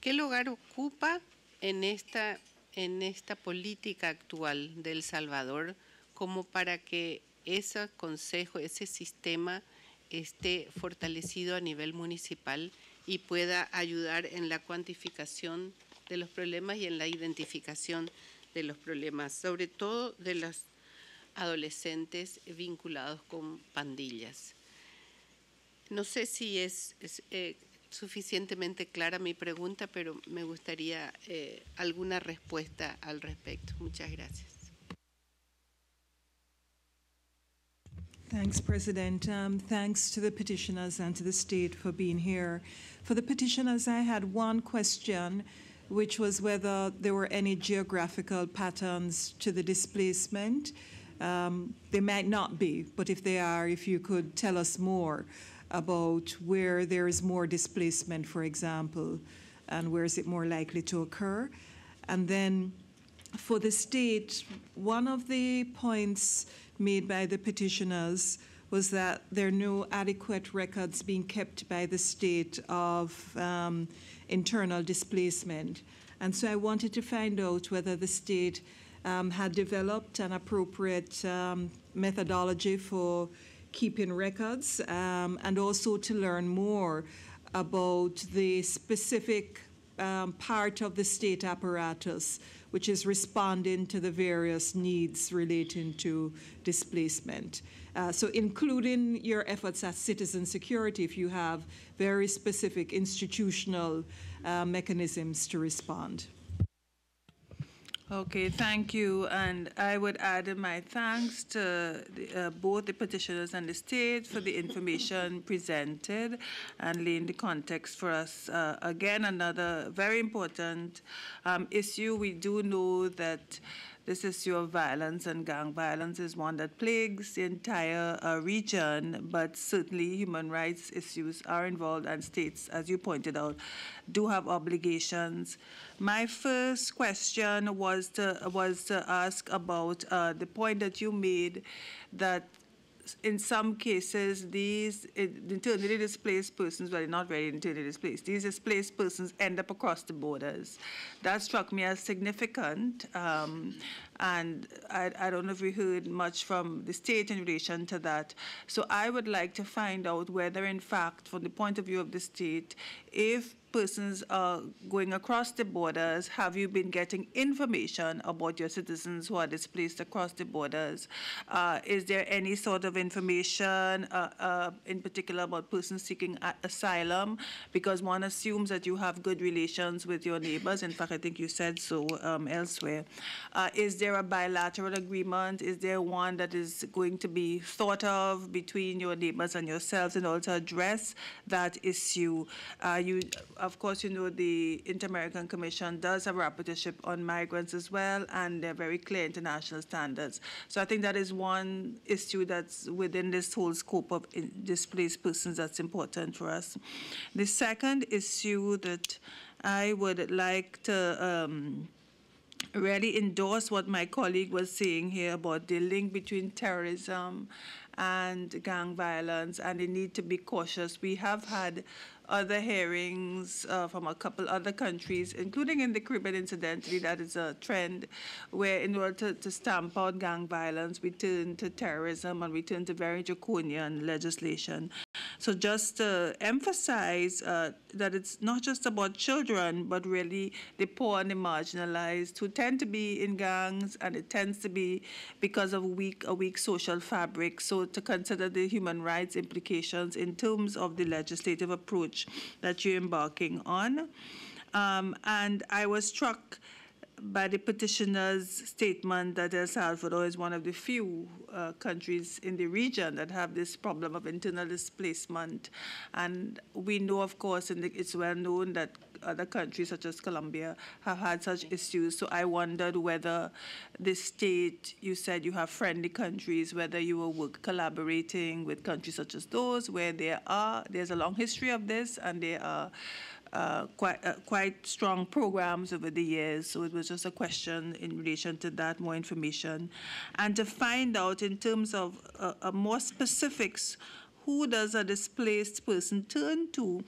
¿Qué lugar ocupa en esta, en esta política actual del Salvador como para que ese consejo, ese sistema esté fortalecido a nivel municipal y pueda ayudar en la cuantificación de los problemas y en la identificación de los problemas, sobre todo de los adolescentes vinculados con pandillas. No sé si es, eh, suficientemente clara mi pregunta, pero me gustaría eh, alguna respuesta al respecto. Muchas gracias. Thanks, President. Um, thanks to the petitioners and to the state for being here. For the petitioners, I had one question, which was whether there were any geographical patterns to the displacement. Um, might not be, but if there are, if you could tell us more about where there is more displacement, for example, and where is it more likely to occur. And then for the state, one of the points made by the petitioners was that there are no adequate records being kept by the state of um, internal displacement. And so I wanted to find out whether the state um, had developed an appropriate um, methodology for keeping records um, and also to learn more about the specific um, part of the state apparatus which is responding to the various needs relating to displacement. Uh, so including your efforts at citizen security if you have very specific institutional uh, mechanisms to respond. Okay, thank you. And I would add my thanks to the, uh, both the petitioners and the state for the information presented and laying the context for us. Uh, again, another very important um, issue. We do know that this issue of violence and gang violence is one that plagues the entire uh, region, but certainly human rights issues are involved, and states, as you pointed out, do have obligations. My first question was to, was to ask about uh, the point that you made that in some cases, these eh, internally displaced persons, well, not very internally displaced, these displaced persons end up across the borders. That struck me as significant. Um, and I, I, don't know if we heard much from the state in relation to that. So I would like to find out whether, in fact, from the point of view of the state, if persons are going across the borders, have you been getting information about your citizens who are displaced across the borders? Uh, is there any sort of information uh, uh in particular about persons seeking asylum? Because one assumes that you have good relations with your neighbors. In fact, I think you said so um, elsewhere. Uh, is there a bilateral agreement? Is there one that is going to be thought of between your neighbors and yourselves in order to address that issue? Uh, you, uh, of course, you know, the Inter-American Commission does have a rapporteurship on migrants as well, and they're very clear international standards. So I think that is one issue that's within this whole scope of displaced persons that's important for us. The second issue that I would like to um, really endorse what my colleague was saying here about the link between terrorism and gang violence and the need to be cautious. We have had other hearings uh, from a couple other countries, including in the Caribbean, incidentally, that is a trend where in order to, to stamp out gang violence, we turn to terrorism and we turn to very draconian legislation so just uh, emphasize uh, that it's not just about children, but really the poor and the marginalized who tend to be in gangs, and it tends to be because of weak a weak social fabric. So to consider the human rights implications in terms of the legislative approach that you're embarking on. Um, and I was struck by the petitioner's statement that El Salvador is one of the few uh, countries in the region that have this problem of internal displacement. And we know, of course, and it's well known that other countries such as Colombia have had such issues. So I wondered whether the state, you said you have friendly countries, whether you were collaborating with countries such as those where there are, there's a long history of this and there are uh, quite, uh, quite strong programs over the years. So it was just a question in relation to that, more information. And to find out in terms of uh, uh, more specifics, who does a displaced person turn to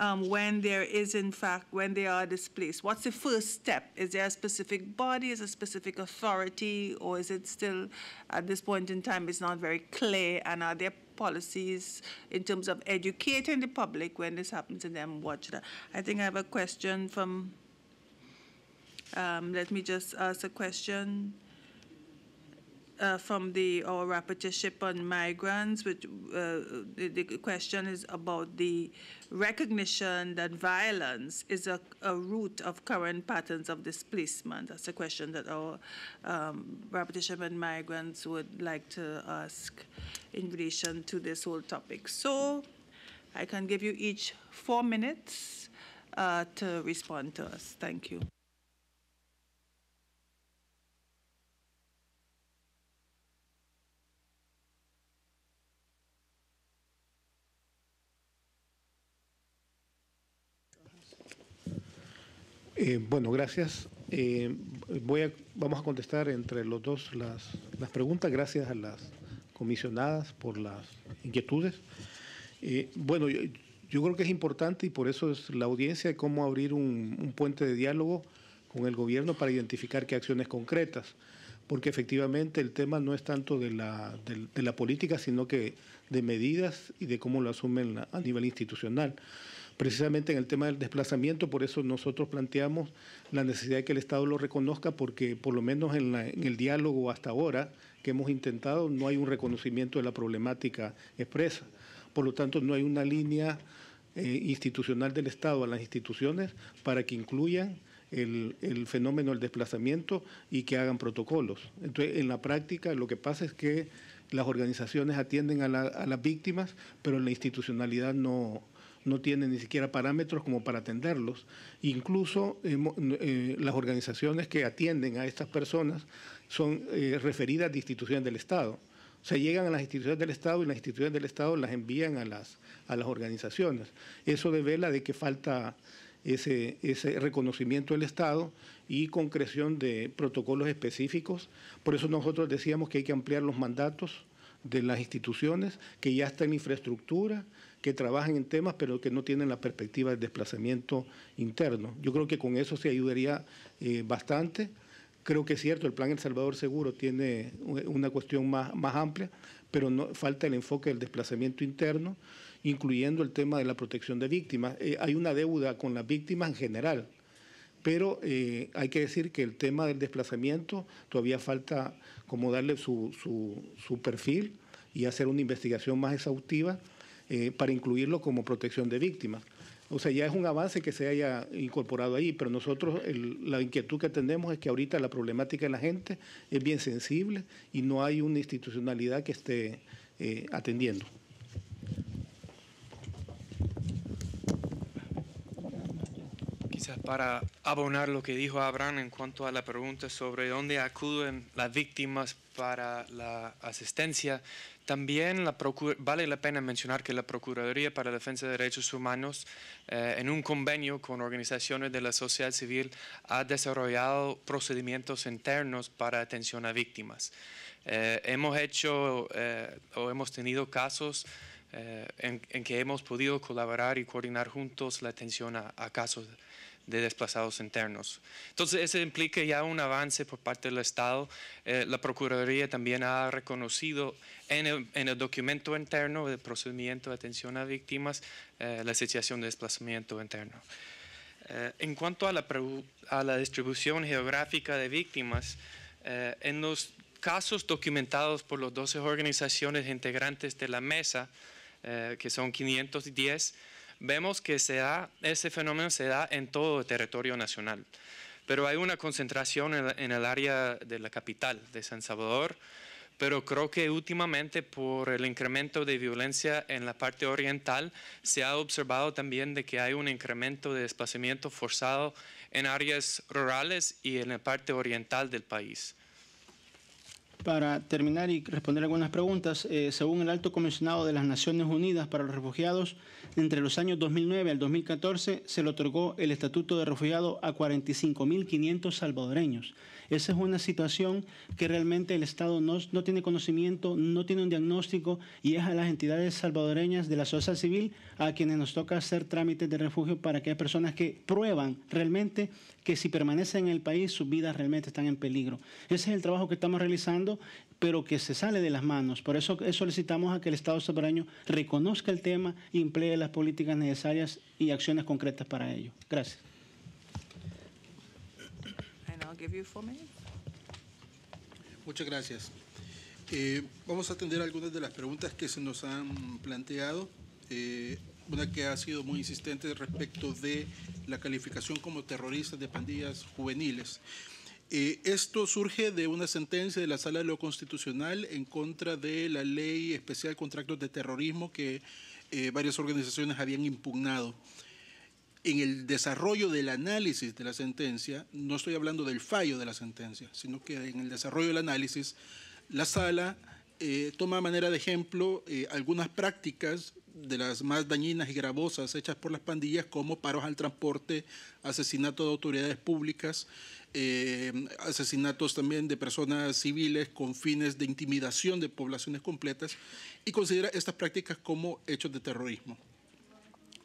um, when there is, in fact, when they are displaced? What's the first step? Is there a specific body, is a specific authority, or is it still, at this point in time, it's not very clear? And are there policies in terms of educating the public when this happens and them watch that. I think I have a question from, um, let me just ask a question uh, from the our rapporteurship on migrants, which uh, the, the, question is about the recognition that violence is a, a, root of current patterns of displacement. That's a question that our um, rapporteurship on migrants would like to ask in relation to this whole topic. So I can give you each four minutes uh, to respond to us. Thank you. Eh, bueno, gracias. Eh, voy vamos a contestar entre los dos las, preguntas. Gracias a las comisionadas por las inquietudes. Eh, bueno, yo, creo que es importante y por eso es la audiencia cómo abrir un, puente de diálogo con el gobierno para identificar qué acciones concretas. Porque efectivamente el tema no es tanto de la, de la política, sino que de medidas y de cómo lo asumen a nivel institucional precisamente en el tema del desplazamiento, por eso nosotros planteamos la necesidad de que el Estado lo reconozca, porque por lo menos en, el diálogo hasta ahora que hemos intentado no hay un reconocimiento de la problemática expresa. Por lo tanto, no hay una línea eh, institucional del Estado a las instituciones para que incluyan el, fenómeno del desplazamiento y que hagan protocolos. Entonces, en la práctica lo que pasa es que las organizaciones atienden a, a las víctimas, pero la institucionalidad no, no tienen ni siquiera parámetros como para atenderlos. Incluso eh, eh, las organizaciones que atienden a estas personas son eh, referidas de instituciones del Estado. O sea, llegan a las instituciones del Estado y las instituciones del Estado las envían a las, a las organizaciones. Eso devela de que falta ese, ese reconocimiento del Estado y concreción de protocolos específicos. Por eso nosotros decíamos que hay que ampliar los mandatos de las instituciones, que ya están en infraestructura, que trabajan en temas pero que no tienen la perspectiva del desplazamiento interno. Yo creo que con eso se ayudaría eh, bastante. Creo que es cierto, el plan El Salvador Seguro tiene una cuestión más, amplia, pero falta el enfoque del desplazamiento interno, incluyendo el tema de la protección de víctimas. Eh, hay una deuda con las víctimas en general, pero eh, hay que decir que el tema del desplazamiento todavía falta como darle su perfil y hacer una investigación más exhaustiva eh, para incluirlo como protección de víctimas. O sea, ya es un avance que se haya incorporado ahí, pero nosotros la inquietud que tenemos es que ahorita la problemática de la gente es bien sensible y no hay una institucionalidad que esté eh, atendiendo. para abonar lo que dijo Abraham en cuanto a la pregunta sobre dónde acuden las víctimas para la asistencia, también vale la pena mencionar que la Procuraduría para la Defensa de Derechos Humanos, eh, en un convenio con organizaciones de la sociedad civil, ha desarrollado procedimientos internos para atención a víctimas. Eh, hemos hecho eh, o hemos tenido casos en, que hemos podido colaborar y coordinar juntos la atención a casos de desplazados internos. Entonces, eso implica ya un avance por parte del Estado. Eh, la Procuraduría también ha reconocido en el, documento interno del procedimiento de atención a víctimas eh, la situación de desplazamiento interno. Eh, en cuanto a la, a la, distribución geográfica de víctimas, en los casos documentados por las 12 organizaciones integrantes de la mesa, que son 510, vemos que se da, ese fenómeno se da en todo el territorio nacional, pero hay una concentración en, el área de la capital de San Salvador, pero creo que últimamente por el incremento de violencia en la parte oriental se ha observado también de que hay un incremento de desplazamiento forzado en áreas rurales y en la parte oriental del país. Para terminar y responder algunas preguntas, eh, según el alto comisionado de las Naciones Unidas para los Refugiados, entre los años 2009 al 2014 se le otorgó el estatuto de refugiado a 45.500 salvadoreños. Esa es una situación que realmente el Estado no, tiene conocimiento, no tiene un diagnóstico y es a las entidades salvadoreñas de la sociedad civil a quienes nos toca hacer trámites de refugio para que hay personas que prueban realmente que si permanecen en el país sus vidas realmente están en peligro. Ese es el trabajo que estamos realizando, pero que se sale de las manos. Por eso solicitamos a que el Estado soberano reconozca el tema y emplee las políticas necesarias y acciones concretas para ello. Gracias. Muchas gracias. Eh, vamos a atender algunas de las preguntas que se nos han planteado. Eh, una que ha sido muy insistente respecto de la calificación como terroristas de pandillas juveniles. Eh, esto surge de una sentencia de la Sala de lo Constitucional en contra de la ley especial contra actos de terrorismo que eh, varias organizaciones habían impugnado. En el desarrollo del análisis de la sentencia, no estoy hablando del fallo de la sentencia, sino que en el desarrollo del análisis, la sala eh, toma a manera de ejemplo eh, algunas prácticas de las más dañinas y gravosas hechas por las pandillas, como paros al transporte, asesinato de autoridades públicas, eh, asesinatos también de personas civiles con fines de intimidación de poblaciones completas, y considera estas prácticas como hechos de terrorismo.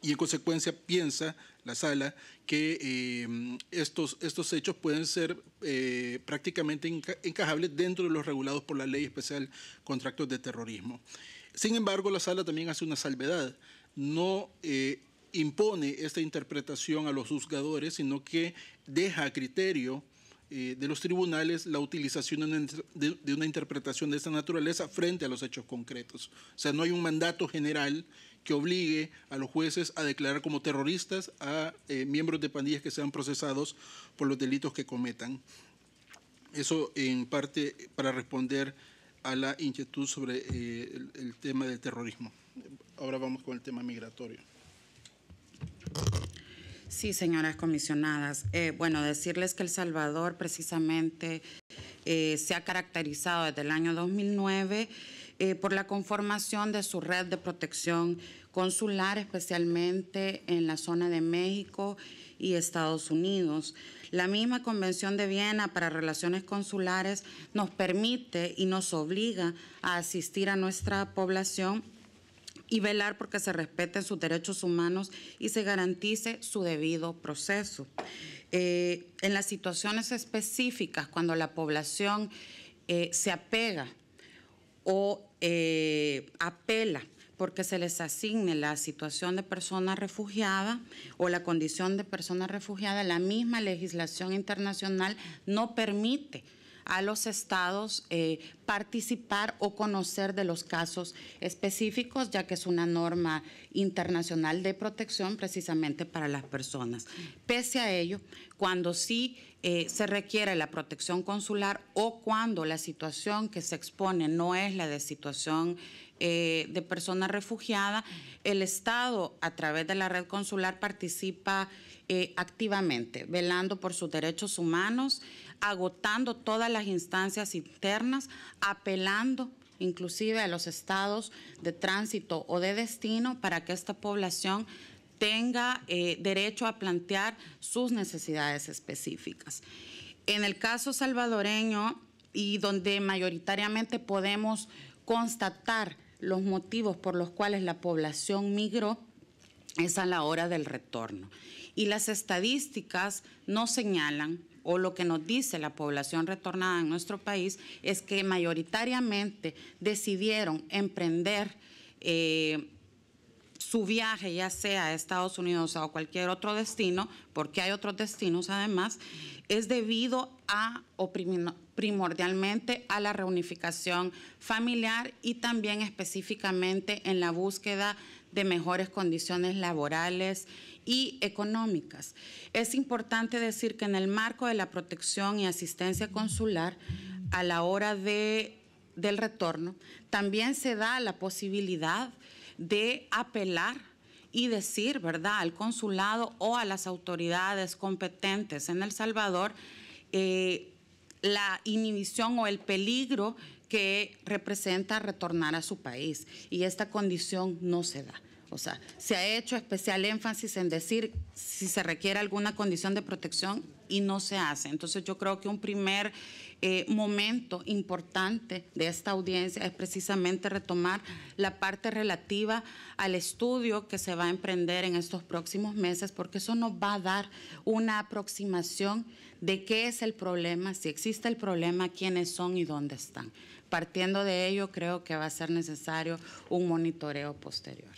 Y en consecuencia piensa la sala que eh, estos, estos hechos pueden ser eh, prácticamente encajables dentro de los regulados por la Ley Especial contra Actos de Terrorismo. Sin embargo, la sala también hace una salvedad. No eh, impone esta interpretación a los juzgadores, sino que deja a criterio eh, de los tribunales la utilización de, una interpretación de esta naturaleza frente a los hechos concretos. O sea, no hay un mandato general que obligue a los jueces a declarar como terroristas a eh, miembros de pandillas que sean procesados por los delitos que cometan. Eso en parte para responder a la inquietud sobre eh, el, tema del terrorismo. Ahora vamos con el tema migratorio. Sí, señoras comisionadas. Eh, bueno, decirles que El Salvador precisamente eh, se ha caracterizado desde el año 2009 por la conformación de su red de protección consular, especialmente en la zona de México y Estados Unidos. La misma Convención de Viena para Relaciones Consulares nos permite y nos obliga a asistir a nuestra población y velar porque se respeten sus derechos humanos y se garantice su debido proceso. Eh, en las situaciones específicas, cuando la población eh, se apega o eh, apela porque se les asigne la situación de persona refugiada o la condición de persona refugiada, la misma legislación internacional no permite a los estados eh, participar o conocer de los casos específicos, ya que es una norma internacional de protección precisamente para las personas. Pese a ello, cuando sí eh, se requiere la protección consular o cuando la situación que se expone no es la de situación eh, de personas refugiadas, el Estado a través de la red consular participa eh, activamente, velando por sus derechos humanos, agotando todas las instancias internas, apelando inclusive a los estados de tránsito o de destino para que esta población tenga eh, derecho a plantear sus necesidades específicas. En el caso salvadoreño, y donde mayoritariamente podemos constatar los motivos por los cuales la población migró es a la hora del retorno. Y las estadísticas no señalan, o lo que nos dice la población retornada en nuestro país, es que mayoritariamente decidieron emprender eh, su viaje, ya sea a Estados Unidos o a cualquier otro destino, porque hay otros destinos además, es debido a o primordialmente a la reunificación familiar y también específicamente en la búsqueda de mejores condiciones laborales y económicas. Es importante decir que en el marco de la protección y asistencia consular, a la hora de, del retorno, también se da la posibilidad de apelar y decir, ¿verdad?, al consulado o a las autoridades competentes en El Salvador eh, la inhibición o el peligro que representa retornar a su país. Y esta condición no se da. O sea, se ha hecho especial énfasis en decir si se requiere alguna condición de protección y no se hace. Entonces yo creo que un primer eh, momento importante de esta audiencia es precisamente retomar la parte relativa al estudio que se va a emprender en estos próximos meses, porque eso nos va a dar una aproximación de qué es el problema, si existe el problema, quiénes son y dónde están. Partiendo de ello, creo que va a ser necesario un monitoreo posterior.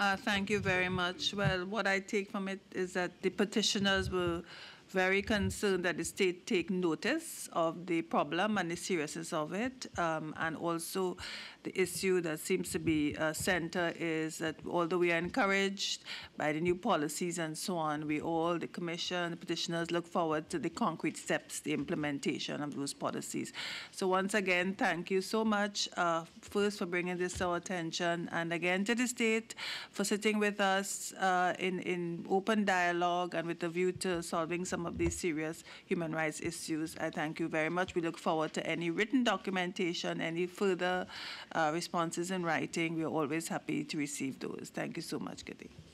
Uh, thank you very much. Well, what I take from it is that the petitioners were very concerned that the state take notice of the problem and the seriousness of it, um, and also the issue that seems to be uh, center is that although we are encouraged by the new policies and so on, we all, the commission, the petitioners, look forward to the concrete steps, the implementation of those policies. So once again, thank you so much, uh, first for bringing this to our attention, and again to the state for sitting with us uh, in, in open dialogue and with a view to solving some of these serious human rights issues. I thank you very much. We look forward to any written documentation, any further uh, responses in writing. We are always happy to receive those. Thank you so much, Gadi.